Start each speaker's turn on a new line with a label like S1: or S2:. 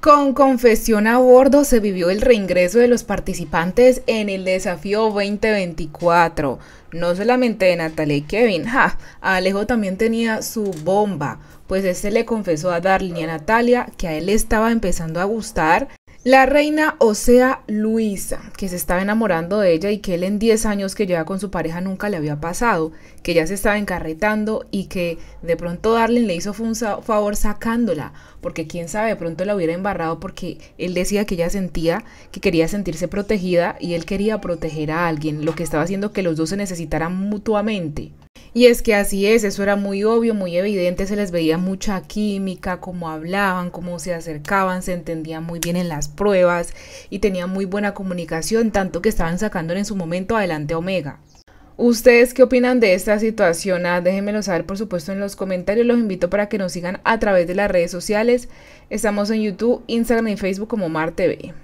S1: Con confesión a bordo se vivió el reingreso de los participantes en el desafío 2024. No solamente de Natalia y Kevin, Alejo también tenía su bomba, pues este le confesó a Darlene y a Natalia que a él le estaba empezando a gustar la reina, o sea, Luisa, que se estaba enamorando de ella y que él en 10 años que lleva con su pareja nunca le había pasado, que ya se estaba encarretando y que de pronto Darlene le hizo un favor sacándola, porque quién sabe, de pronto la hubiera embarrado porque él decía que ella sentía que quería sentirse protegida y él quería proteger a alguien, lo que estaba haciendo que los dos se necesitaran mutuamente. Y es que así es, eso era muy obvio, muy evidente, se les veía mucha química, cómo hablaban, cómo se acercaban, se entendían muy bien en las pruebas y tenían muy buena comunicación, tanto que estaban sacando en su momento adelante Omega. ¿Ustedes qué opinan de esta situación? Ah, déjenmelo saber por supuesto en los comentarios. Los invito para que nos sigan a través de las redes sociales. Estamos en YouTube, Instagram y Facebook como MarTV.